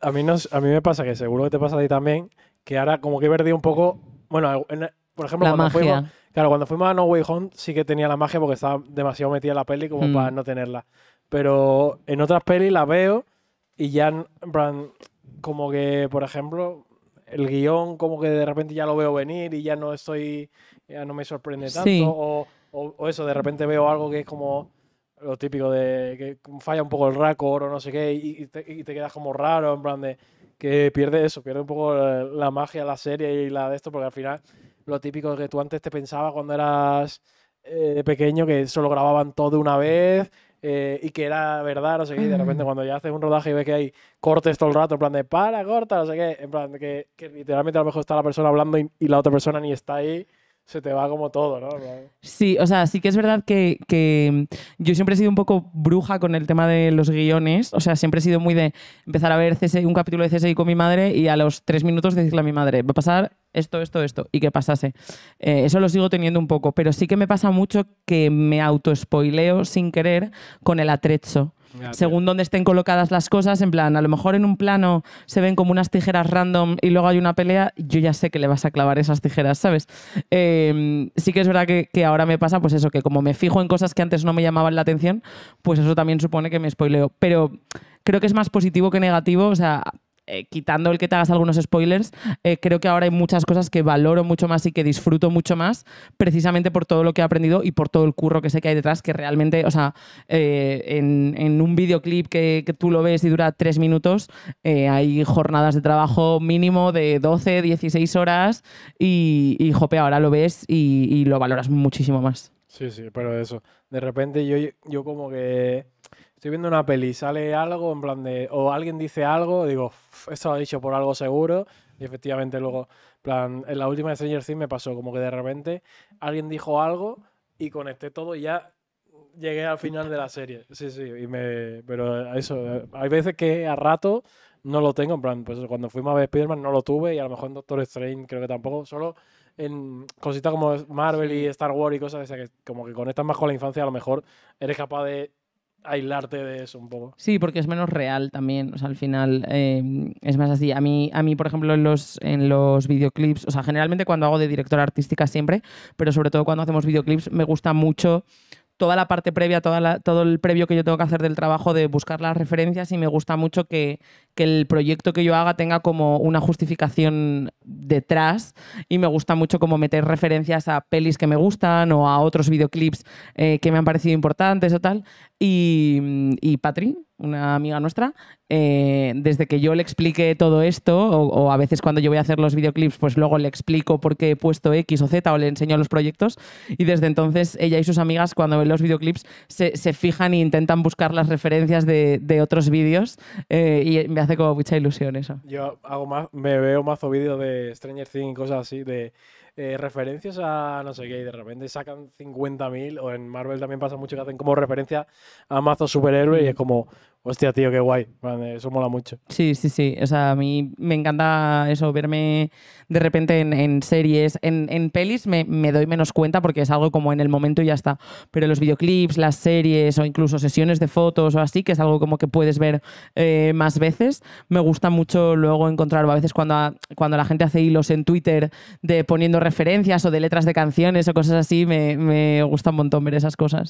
a mí, a mí me pasa que seguro que te pasa a ti también, que ahora como que he perdido un poco. Bueno, por ejemplo, cuando fuimos. Claro, cuando fuimos a No Way Home sí que tenía la magia porque estaba demasiado metida la peli como mm. para no tenerla. Pero en otras pelis la veo y ya, como que, por ejemplo, el guión como que de repente ya lo veo venir y ya no estoy, ya no me sorprende tanto. O, o, eso, de repente veo algo que es como lo típico de que falla un poco el récord o no sé qué y, te, quedas como raro, en plan de que pierde eso, pierde un poco la, magia de la serie y la de esto, porque al final lo típico que tú antes te pensabas cuando eras eh, pequeño, que solo grababan todo de una vez eh, y que era verdad, no sé qué, de repente cuando ya haces un rodaje y ves que hay cortes todo el rato, en plan de para, corta, no sé qué, en plan que, que literalmente a lo mejor está la persona hablando y la otra persona ni está ahí se te va como todo, ¿no? Sí, o sea, sí que es verdad que, mm, yo siempre he sido un poco bruja con el tema de los guiones. O sea, siempre he sido muy de empezar a ver un capítulo de CSI con mi madre y a los tres minutos decirle a mi madre, va a pasar esto, esto, esto, y que pasase. Eh, eso lo sigo teniendo un poco, pero sí que me pasa mucho que me auto-spoileo sin querer con el atrecho según dónde estén colocadas las cosas, en plan, a lo mejor en un plano se ven como unas tijeras random y luego hay una pelea, yo ya sé que le vas a clavar esas tijeras, ¿sabes? Em, sí que es verdad que, que, ahora me pasa pues eso, que como me fijo en cosas que antes no me llamaban la atención, pues eso también supone que me spoileo. Pero creo que es más positivo que negativo, o sea, eh, quitando el que te hagas algunos spoilers, eh, creo que ahora hay muchas cosas que valoro mucho más y que disfruto mucho más, precisamente por todo lo que he aprendido y por todo el curro que sé que hay detrás, que realmente, o sea, eh, en, un videoclip que, tú lo ves y dura tres minutos, hay jornadas de trabajo mínimo de 12, 16 horas y, jope, ahora lo ves y lo valoras muchísimo más. Sí, sí, pero eso. De repente yo, yo como que estoy viendo una peli, sale algo en plan de. O alguien dice algo, digo, esto ha dicho por algo seguro. Y efectivamente luego, plan, en la última de Stranger Things me pasó como que de repente alguien dijo algo y conecté todo y ya llegué al final de la serie. Sí, sí, pero eso, hay veces que a rato no lo tengo. En plan, pues cuando fuimos a ver spider no lo tuve y a lo mejor en Doctor Strange creo que tampoco. Solo en cositas como Marvel y Star Wars y cosas que como que conectas más con la infancia, a lo mejor eres capaz de aislarte de eso un poco. Sí, porque es menos real también, o sea, al final eh, es más así. A mí, a mí, por ejemplo, en los, en los videoclips, o sea, generalmente cuando hago de directora artística siempre, pero sobre todo cuando hacemos videoclips, me gusta mucho toda la parte previa, toda todo el previo que yo tengo que hacer del trabajo de buscar las referencias y me gusta mucho que, el proyecto que yo haga tenga como una justificación detrás y me gusta mucho como meter referencias a pelis que me gustan o a otros videoclips eh, que me han parecido importantes o tal. Y, y una amiga nuestra, eh, desde que yo le expliqué todo esto, o, a veces cuando yo voy a hacer los videoclips, pues luego le explico por qué he puesto X o Z o le enseño los proyectos. Y desde entonces ella y sus amigas, cuando ven los videoclips, se, fijan e intentan buscar las referencias de, otros vídeos. Eh, y me hace como mucha ilusión eso. Yo hago más, me veo mazo vídeo de Stranger Things cosas así, de eh, referencias a no sé qué y de repente sacan 50.000 o en Marvel también pasa mucho que hacen como referencia a mazos superhéroes y es como, Hostia, tío, qué guay. Eso mola mucho. Sí, sí, sí. O sea, a mí me encanta eso, verme de repente en, series. En, pelis me, doy menos cuenta porque es algo como en el momento y ya está. Pero los videoclips, las series o incluso sesiones de fotos o así, que es algo como que puedes ver eh, más veces, me gusta mucho luego encontrarlo. a veces cuando, cuando la gente hace hilos en Twitter de poniendo referencias o de letras de canciones o cosas así, me gusta un montón ver esas cosas.